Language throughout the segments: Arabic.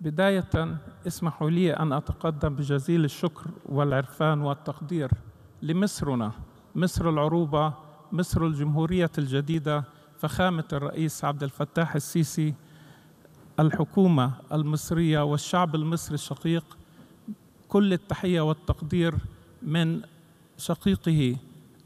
بداية اسمحوا لي أن أتقدم بجزيل الشكر والعرفان والتقدير لمصرنا مصر العروبة مصر الجمهورية الجديدة فخامة الرئيس عبد الفتاح السيسي الحكومة المصرية والشعب المصري الشقيق كل التحية والتقدير من شقيقه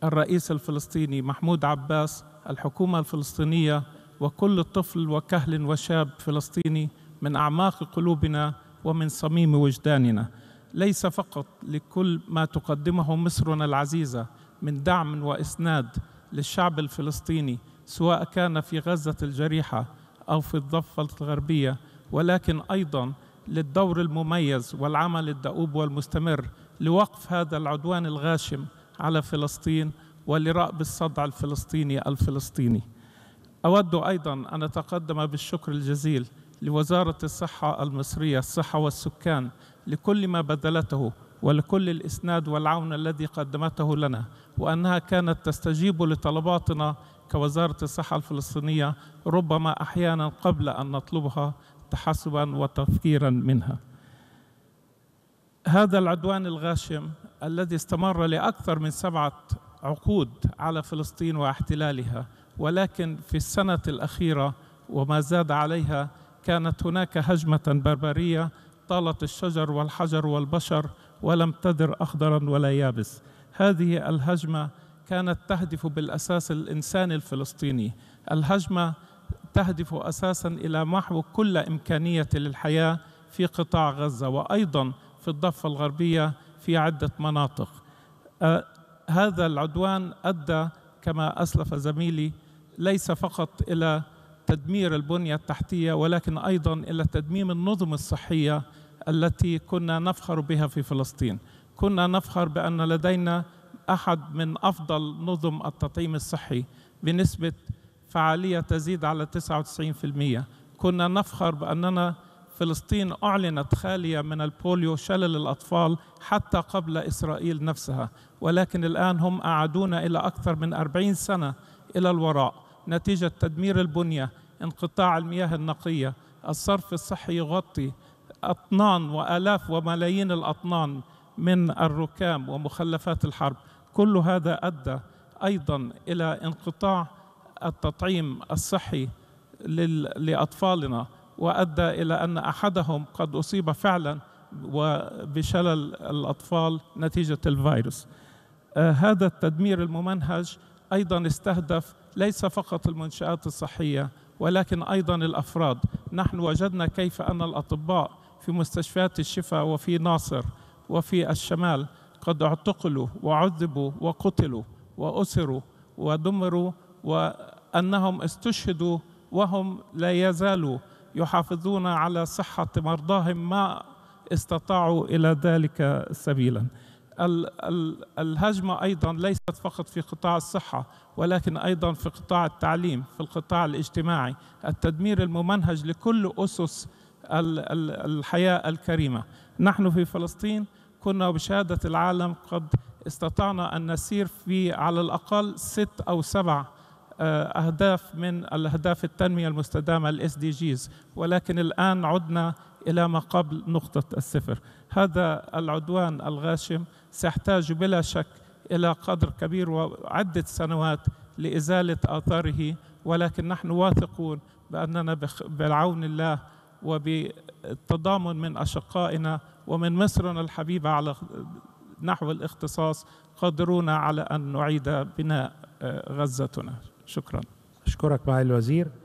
الرئيس الفلسطيني محمود عباس الحكومة الفلسطينية وكل طفل وكهل وشاب فلسطيني من اعماق قلوبنا ومن صميم وجداننا ليس فقط لكل ما تقدمه مصرنا العزيزه من دعم واسناد للشعب الفلسطيني سواء كان في غزه الجريحه او في الضفه الغربيه ولكن ايضا للدور المميز والعمل الدؤوب والمستمر لوقف هذا العدوان الغاشم على فلسطين ولرأب الصدع الفلسطيني الفلسطيني أود أيضا أن أتقدم بالشكر الجزيل لوزارة الصحة المصرية الصحة والسكان لكل ما بذلته ولكل الإسناد والعون الذي قدمته لنا وأنها كانت تستجيب لطلباتنا كوزارة الصحة الفلسطينية ربما أحيانا قبل أن نطلبها تحسبا وتفكيرا منها هذا العدوان الغاشم الذي استمر لأكثر من سبعة عقود على فلسطين واحتلالها ولكن في السنة الأخيرة وما زاد عليها كانت هناك هجمة بربرية طالت الشجر والحجر والبشر ولم تدر أخضرا ولا يابس هذه الهجمة كانت تهدف بالأساس الإنسان الفلسطيني الهجمة تهدف أساسا إلى محو كل إمكانية للحياة في قطاع غزة وأيضا في الضفة الغربية في عدة مناطق هذا العدوان أدى كما أسلف زميلي ليس فقط إلى تدمير البنية التحتية ولكن أيضا إلى تدميم النظم الصحية التي كنا نفخر بها في فلسطين كنا نفخر بأن لدينا أحد من أفضل نظم التطعيم الصحي بنسبة فعالية تزيد على 99% كنا نفخر بأننا فلسطين أعلنت خالية من البوليو شلل الأطفال حتى قبل إسرائيل نفسها ولكن الآن هم أعادونا إلى أكثر من 40 سنة إلى الوراء نتيجة تدمير البنية انقطاع المياه النقية الصرف الصحي يغطي أطنان وآلاف وملايين الأطنان من الركام ومخلفات الحرب كل هذا أدى أيضا إلى انقطاع التطعيم الصحي لأطفالنا وأدى إلى أن أحدهم قد أصيب فعلا وبشلل الأطفال نتيجة الفيروس آه، هذا التدمير الممنهج ايضا استهدف ليس فقط المنشات الصحيه ولكن ايضا الافراد نحن وجدنا كيف ان الاطباء في مستشفيات الشفاء وفي ناصر وفي الشمال قد اعتقلوا وعذبوا وقتلوا واسروا ودمروا وانهم استشهدوا وهم لا يزالوا يحافظون على صحه مرضاهم ما استطاعوا الى ذلك سبيلا الهجمة أيضا ليست فقط في قطاع الصحة ولكن أيضا في قطاع التعليم في القطاع الاجتماعي التدمير الممنهج لكل أسس الحياة الكريمة نحن في فلسطين كنا بشهادة العالم قد استطعنا أن نسير في على الأقل ست أو سبع آه، أهداف من الأهداف التنمية المستدامة الاس دي جيز ولكن الآن عدنا إلى ما قبل نقطة الصفر هذا العدوان الغاشم سيحتاج بلا شك إلى قدر كبير وعدة سنوات لإزالة آثاره ولكن نحن واثقون بأننا بعون الله وبالتضامن من أشقائنا ومن مصرنا الحبيبة على نحو الاختصاص قادرون على أن نعيد بناء آه، غزتنا شكرا أشكرك معالي الوزير